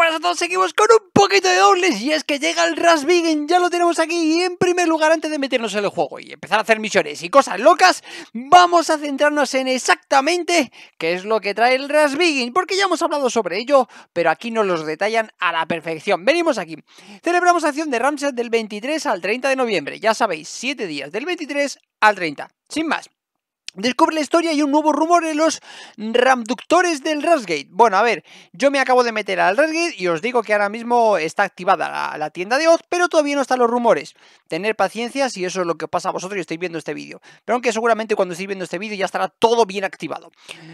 a todos, seguimos con un poquito de dobles y es que llega el Rasbigen, ya lo tenemos aquí y en primer lugar antes de meternos en el juego y empezar a hacer misiones y cosas locas, vamos a centrarnos en exactamente qué es lo que trae el Rasbigen, porque ya hemos hablado sobre ello, pero aquí nos los detallan a la perfección. Venimos aquí, celebramos acción de Ramses del 23 al 30 de noviembre, ya sabéis, 7 días, del 23 al 30, sin más. Descubre la historia y un nuevo rumor en los ramductores del Rasgate. Bueno, a ver, yo me acabo de meter al Rasgate y os digo que ahora mismo está activada la, tienda de Oz, pero todavía no están los rumores. Tener paciencia si eso es lo que pasa a vosotros y estáis viendo este vídeo. Pero aunque seguramente cuando estéis viendo este vídeo ya estará todo bien activado.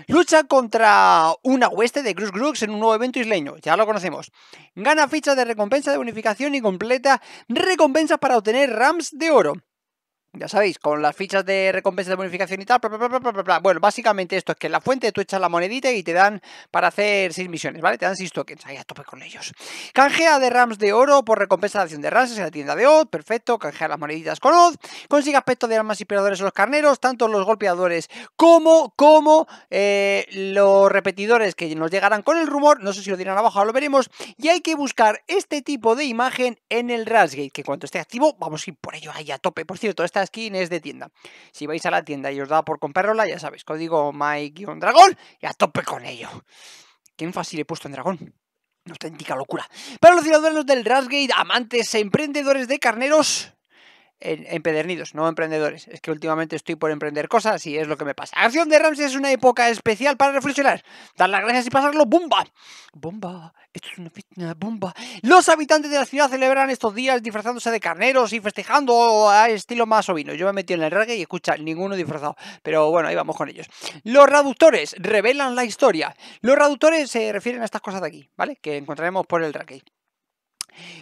Lucha contra una hueste de Cruz Grux en un nuevo evento isleño, ya lo conocemos. Gana fichas de recompensa de bonificación y completa recompensas para obtener rams de oro ya sabéis, con las fichas de recompensas de bonificación y tal, Bueno, básicamente esto es que en la fuente tú echas la monedita y te dan para hacer 6 misiones, ¿vale? Te dan 6 tokens, ahí a tope con ellos. Canjea de rams de oro por recompensa de acción de rams en la tienda de Oz, perfecto, canjea las moneditas con Oz, consigue aspecto de armas inspiradores en los carneros, tanto los golpeadores como, como eh, los repetidores que nos llegarán con el rumor, no sé si lo dirán abajo, ahora lo veremos, y hay que buscar este tipo de imagen en el Rasgate, que cuando esté activo vamos a ir por ello ahí a tope. Por cierto, esta skin es de tienda. Si vais a la tienda y os da por comprarla, ya sabéis, código my-dragón y a tope con ello. Qué énfasis le he puesto en dragón. Una auténtica locura. Para los ciudadanos del Rasgate, amantes, e emprendedores de carneros, empedernidos, no emprendedores. Es que últimamente estoy por emprender cosas y es lo que me pasa. Acción de Ramses es una época especial para reflexionar, dar las gracias y pasarlo bomba. Bomba, esto es una bomba. Los habitantes de la ciudad celebran estos días disfrazándose de carneros y festejando a estilo más ovino. Yo me metí en el reggae y escucha, ninguno disfrazado. Pero bueno, ahí vamos con ellos. Los traductores revelan la historia. Los traductores se refieren a estas cosas de aquí, ¿vale? Que encontraremos por el reggae.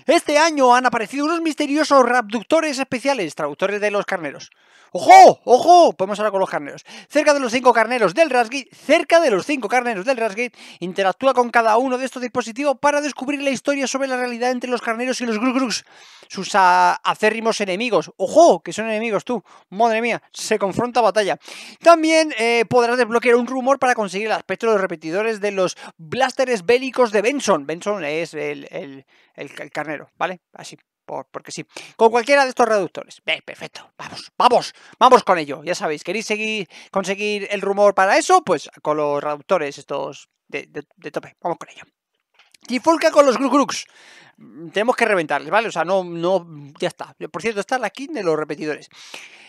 Este año han aparecido unos misteriosos rapductores especiales, traductores de los carneros. ¡Ojo! ¡Ojo! Podemos hablar con los carneros. Cerca de los cinco carneros del Rasgate, cerca de los cinco carneros del Rasgate, interactúa con cada uno de estos dispositivos para descubrir la historia sobre la realidad entre los carneros y los Grugrux, sus acérrimos enemigos. ¡Ojo! Que son enemigos tú. Madre mía, se confronta a batalla. También eh, podrás desbloquear un rumor para conseguir el aspecto de los repetidores de los blasteres bélicos de Benson. Benson es el, el, el carnero, ¿vale? Así, por, porque sí. Con cualquiera de estos reductores. perfecto. Vamos, vamos, vamos con ello. Ya sabéis, ¿queréis seguir, conseguir el rumor para eso? Pues con los reductores estos de, tope. Vamos con ello. Tifolca con los Grugrux. Mm, tenemos que reventarles, ¿vale? O sea, no, no, ya está. Por cierto, está la king de los repetidores.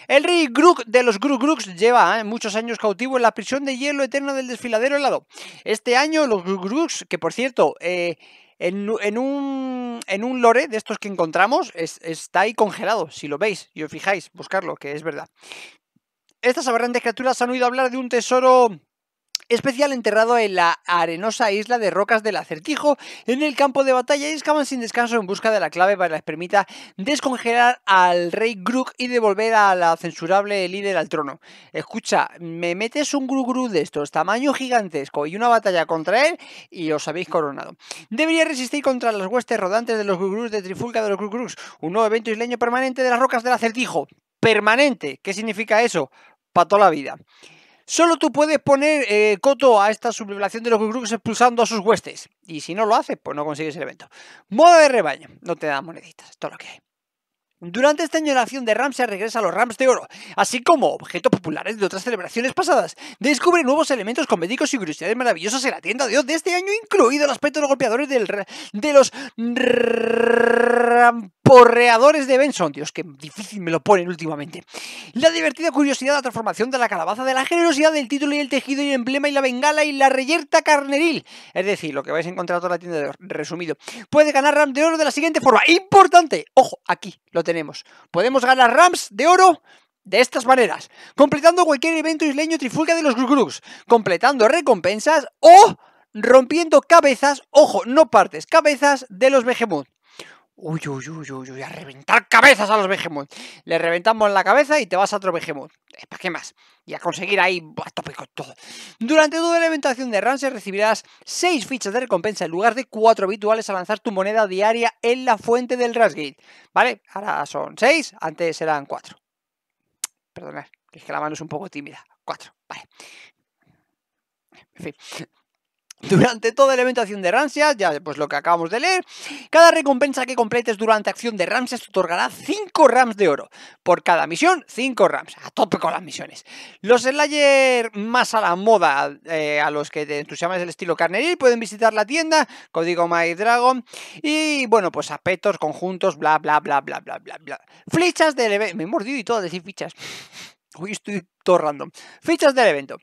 El rey Grug de los Grugrux lleva ¿eh? muchos años cautivo en la prisión de hielo eterno del desfiladero helado. Este año los Grugrux, que por cierto, eh, en, un, lore de estos que encontramos, está ahí congelado, si lo veis y os fijáis, buscarlo, que es verdad. Estas aberrantes criaturas han oído hablar de un tesoro especial enterrado en la arenosa isla de rocas del acertijo, en el campo de batalla y excavan sin descanso en busca de la clave para que les permita descongelar al rey Grook y devolver a la censurable líder al trono. Escucha, me metes un Grugru de estos, tamaño gigantesco y una batalla contra él y os habéis coronado. Debería resistir contra las huestes rodantes de los Grugrus de Trifulca de los Grugrus, un nuevo evento isleño permanente de las rocas del acertijo. Permanente, ¿qué significa eso? Para toda la vida. Solo tú puedes poner eh, coto a esta sublevación de los grupos expulsando a sus huestes. Y si no lo haces, pues no consigues el evento. Modo de rebaño. No te da moneditas. Todo lo que hay. Durante esta generación de Rams se regresa a los Rams de Oro, así como objetos populares de otras celebraciones pasadas. Descubre nuevos elementos con médicos y curiosidades maravillosas en la tienda de Dios de este año, incluido el aspecto de los golpeadores de los Rams porreadores de Benson. Dios, que difícil me lo ponen últimamente. La divertida curiosidad la transformación de la calabaza, de la generosidad del título y el tejido y el emblema y la bengala y la reyerta carneril. Es decir, lo que vais a encontrar toda la tienda de resumido. Puede ganar rams de oro de la siguiente forma. Importante. Ojo, aquí lo tenemos. Podemos ganar RAMs de oro de estas maneras. Completando cualquier evento isleño trifulca de los Grugrugs, Completando recompensas o rompiendo cabezas, ojo, no partes, cabezas de los Behemoth. Uy, uy, uy, uy, uy, a reventar cabezas a los behemoth. Le reventamos la cabeza y te vas a otro behemoth. Eh, ¿Para qué más? Y a conseguir ahí a tope todo. Durante toda la eventación de Rance recibirás 6 fichas de recompensa en lugar de 4 habituales a lanzar tu moneda diaria en la fuente del Rasgate. ¿Vale? Ahora son 6, antes eran 4. Perdonad, es que la mano es un poco tímida. 4, vale. En fin. Durante toda la evento de rancias ya pues lo que acabamos de leer, cada recompensa que completes durante acción de rancias te otorgará 5 rams de oro. Por cada misión, 5 rams. A tope con las misiones. Los Slayer más a la moda, eh, a los que te entusiasmas el estilo carneril, pueden visitar la tienda, código MyDragon, y bueno, pues aspectos, conjuntos, bla, bla, bla, bla, bla, bla, bla. Flechas del evento. Me he mordido y todo a decir fichas. Hoy estoy todo random. Fichas del evento.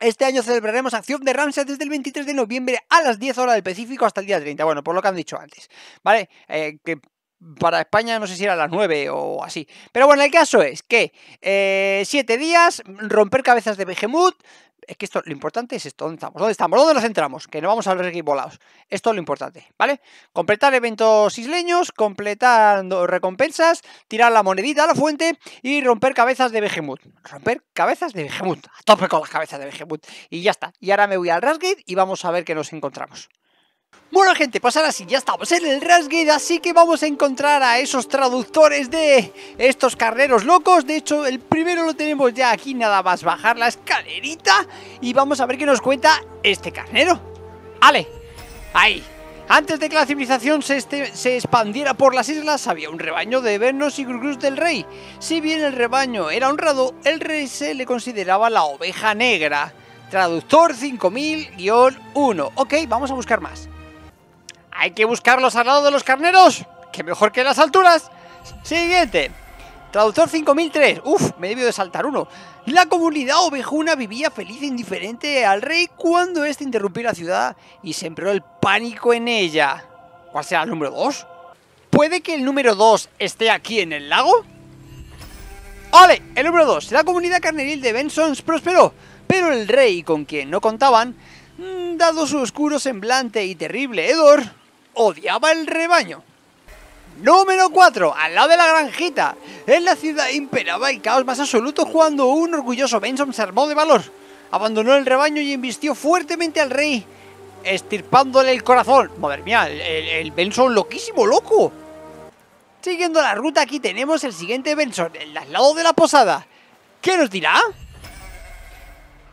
Este año celebraremos acción de Ramses desde el 23 de noviembre a las 10 horas del Pacífico hasta el día 30. Bueno, por lo que han dicho antes. ¿Vale? Eh, que para España no sé si era las 9 o así. Pero bueno, el caso es que 7 eh, días, romper cabezas de Behemoth. Es que esto, lo importante es esto, ¿dónde estamos? ¿Dónde estamos? ¿Dónde nos centramos? Que no vamos a ver aquí volados. Esto es lo importante, ¿vale? Completar eventos isleños, completando recompensas, tirar la monedita a la fuente y romper cabezas de Behemoth. Romper cabezas de Behemoth. A tope con las cabezas de Behemoth. Y ya está. Y ahora me voy al Rasgate y vamos a ver qué nos encontramos. Bueno gente, pues ahora sí, ya estamos en el Rasgate, así que vamos a encontrar a esos traductores de estos carneros locos. De hecho, el primero lo tenemos ya aquí, nada más bajar la escalerita y vamos a ver qué nos cuenta este carnero. Ale, ahí. Antes de que la civilización se, este, se expandiera por las islas, había un rebaño de Vernos y Grugrus del rey. Si bien el rebaño era honrado, el rey se le consideraba la oveja negra. Traductor 5000-1. Ok, vamos a buscar más. Hay que buscarlos al lado de los carneros, que mejor que las alturas. Siguiente. Traductor 5003. Uf, me debió de saltar uno. La comunidad ovejuna vivía feliz e indiferente al rey cuando éste interrumpió la ciudad y sembró el pánico en ella. ¿Cuál será el número 2? ¿Puede que el número 2 esté aquí en el lago? ¡Ole! El número 2. La comunidad carneril de Bensons prosperó, pero el rey, con quien no contaban, mm, dado su oscuro semblante y terrible hedor, odiaba el rebaño. Número 4. Al lado de la granjita. En la ciudad imperaba el caos más absoluto cuando un orgulloso Benson se armó de valor. Abandonó el rebaño y invistió fuertemente al rey, estirpándole el corazón. Madre mía, el, el Benson loquísimo, loco. Siguiendo la ruta, aquí tenemos el siguiente Benson, el al lado de la posada. ¿Qué nos dirá?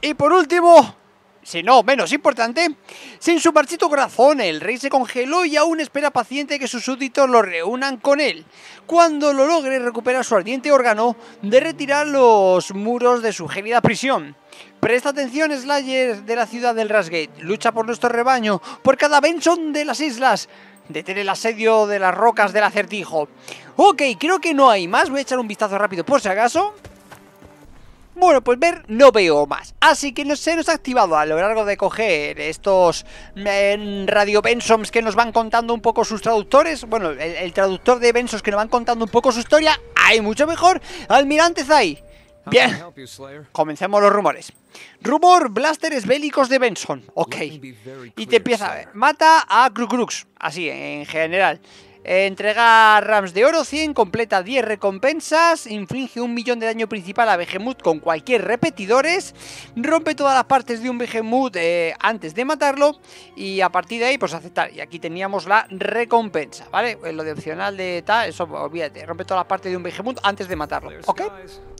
Y por último, si no menos importante, sin su marchito corazón el rey se congeló y aún espera paciente que sus súbditos lo reúnan con él. Cuando lo logre recuperar su ardiente órgano, de retirar los muros de su gélida prisión. Presta atención, Slayer de la ciudad del Rasgate. Lucha por nuestro rebaño, por cada Benson de las islas. Detén el asedio de las rocas del acertijo. Ok, creo que no hay más. Voy a echar un vistazo rápido por si acaso. Bueno, pues ver no veo más. Así que nos hemos activado a lo largo de coger estos mm, radio Bensoms que nos van contando un poco sus traductores. Bueno, el, traductor de Bensoms que nos van contando un poco su historia. ¡Hay mucho mejor! Almirante Zai. Bien, comencemos los rumores. Rumor, blasteres bélicos de Benson. Ok. Y te empieza a ver. Mata a Krukrux. Así, en general entrega Rams de oro 100, completa 10 recompensas, inflige un millón de daño principal a Behemoth con cualquier repetidores, rompe todas las partes de un Behemoth antes de matarlo y a partir de ahí pues aceptar. Y aquí teníamos la recompensa, ¿vale? Eh, lo de opcional de tal, eso olvídate, rompe todas las partes de un Behemoth antes de matarlo. ¿Ok?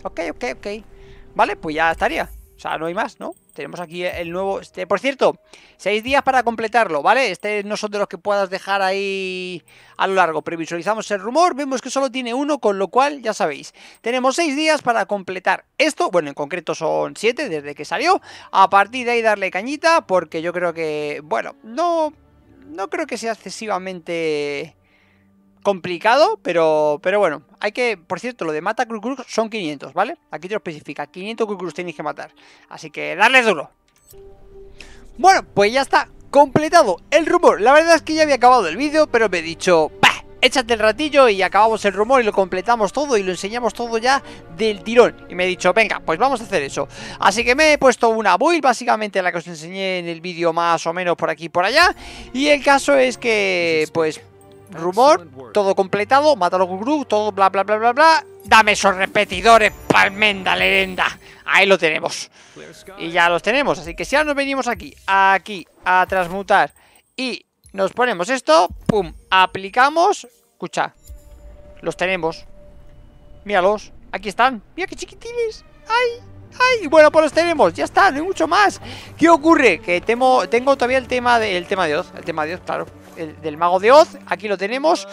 Ok, ok, ok. Vale, pues ya estaría. O sea, no hay más, ¿no? Tenemos aquí el nuevo... Este, por cierto, seis días para completarlo, ¿vale? Este no son de los que puedas dejar ahí a lo largo. Previsualizamos el rumor, vemos que solo tiene uno, con lo cual ya sabéis. Tenemos seis días para completar esto. Bueno, en concreto son siete desde que salió. A partir de ahí darle cañita porque yo creo que... Bueno, no... No creo que sea excesivamente complicado, pero, pero bueno, hay que, por cierto, lo de mata Krukrux son 500, ¿vale? Aquí te lo especifica, 500 Krukrux tenéis que matar, así que darles duro. Bueno, pues ya está completado el rumor, la verdad es que ya había acabado el vídeo, pero me he dicho, ¡Bah! Échate el ratillo y acabamos el rumor y lo completamos todo y lo enseñamos todo ya del tirón. Y me he dicho, venga, pues vamos a hacer eso. Así que me he puesto una build, básicamente la que os enseñé en el vídeo más o menos por aquí y por allá. Y el caso es que, pues rumor, todo completado, los gurú, todo bla bla bla bla bla. Dame esos repetidores, palmenda, lerenda. Ahí lo tenemos. Y ya los tenemos. Así que si ahora nos venimos aquí, aquí, a transmutar y nos ponemos esto, pum, aplicamos. Escucha, los tenemos. Míralos, aquí están. Mira que chiquitines. ¡Ay! ¡Ay! Bueno, pues los tenemos, ya están, no hay mucho más. ¿Qué ocurre? Que tengo todavía el tema de, el tema de el tema de Oz, claro del mago de Oz. Aquí lo tenemos.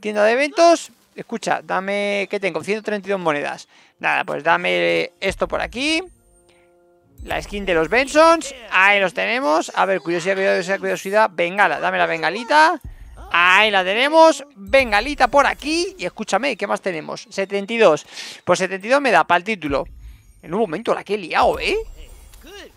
Tienda de eventos. Escucha, dame... ¿Qué tengo? 132 monedas. Nada, pues dame esto por aquí. La skin de los Bensons. Ahí los tenemos. A ver, curiosidad, curiosidad, curiosidad. Bengala, dame la bengalita. Ahí la tenemos, bengalita por aquí Y escúchame, ¿qué más tenemos? 72, pues 72 me da para el título En un momento la que he liado, ¿eh?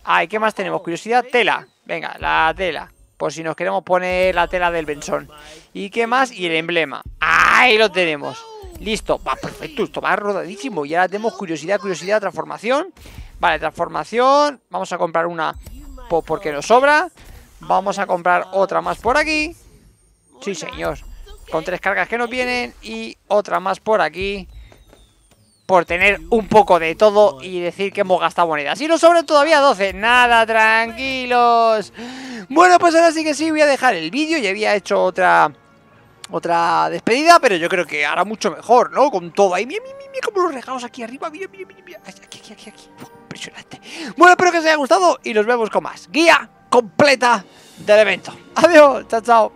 Ay, ¿qué más tenemos? Curiosidad, tela Venga, la tela si nos queremos poner la tela del Benzón. ¿Y qué más? Y el emblema. Ahí lo tenemos. Listo, va perfecto, esto va rodadísimo. Y ahora tenemos curiosidad, curiosidad, transformación. Vale, transformación. Vamos a comprar una porque nos sobra. Vamos a comprar otra más por aquí. Sí, señor. Con tres cargas que nos vienen y otra más por aquí. Por tener un poco de todo y decir que hemos gastado monedas. Y nos sobran todavía 12. Nada, tranquilos. Bueno, pues ahora sí que sí, voy a dejar el vídeo. Ya había hecho otra otra despedida, pero yo creo que ahora mucho mejor, ¿no? Con todo ahí. mi, mi, mi, como los regalos aquí arriba. Mira, mira, mira, mira. Aquí, aquí, aquí, aquí. impresionante. Bueno, espero que os haya gustado y nos vemos con más. Guía completa del evento. Adiós, chao, chao.